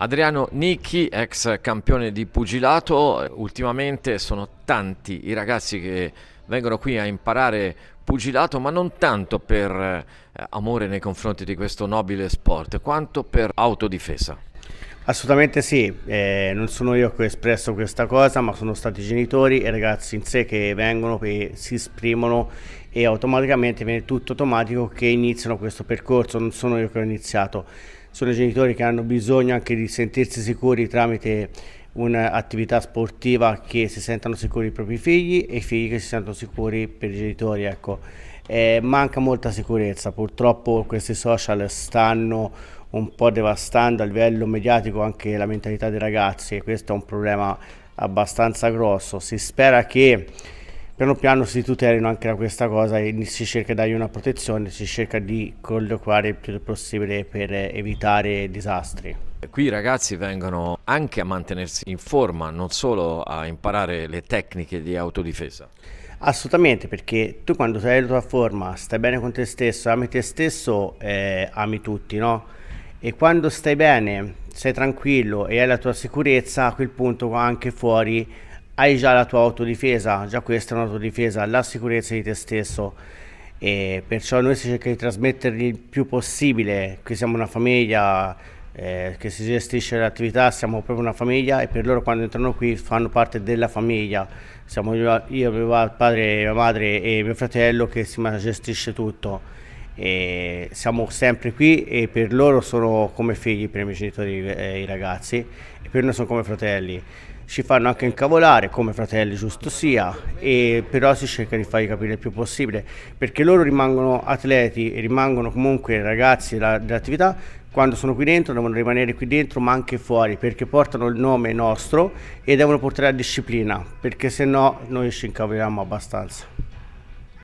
Adriano Nicchi, ex campione di pugilato, ultimamente sono tanti i ragazzi che vengono qui a imparare pugilato, ma non tanto per eh, amore nei confronti di questo nobile sport, quanto per autodifesa. Assolutamente sì, eh, non sono io che ho espresso questa cosa, ma sono stati i genitori e i ragazzi in sé che vengono, che si esprimono e automaticamente viene tutto automatico che iniziano questo percorso, non sono io che ho iniziato sono genitori che hanno bisogno anche di sentirsi sicuri tramite un'attività sportiva che si sentano sicuri i propri figli e i figli che si sentono sicuri per i genitori. Ecco. Eh, manca molta sicurezza, purtroppo questi social stanno un po' devastando a livello mediatico anche la mentalità dei ragazzi e questo è un problema abbastanza grosso. Si spera che piano piano si tutelino anche da questa cosa e si cerca di dargli una protezione, si cerca di collocare il più possibile per evitare disastri. Qui i ragazzi vengono anche a mantenersi in forma, non solo a imparare le tecniche di autodifesa. Assolutamente, perché tu quando sei nella tua forma, stai bene con te stesso, ami te stesso, eh, ami tutti, no? E quando stai bene, sei tranquillo e hai la tua sicurezza, a quel punto anche fuori hai già la tua autodifesa, già questa è un'autodifesa, la sicurezza di te stesso e perciò noi si cerca di trasmettergli il più possibile, qui siamo una famiglia eh, che si gestisce l'attività, siamo proprio una famiglia e per loro quando entrano qui fanno parte della famiglia, siamo io, io mio padre, mia madre e mio fratello che si gestisce tutto. E siamo sempre qui e per loro sono come figli per i miei genitori eh, i ragazzi e per noi sono come fratelli ci fanno anche incavolare come fratelli, giusto sia, e però si cerca di fargli capire il più possibile perché loro rimangono atleti e rimangono comunque ragazzi dell'attività. Quando sono qui dentro devono rimanere qui dentro ma anche fuori perché portano il nome nostro e devono portare la disciplina perché se no noi ci incavoliamo abbastanza.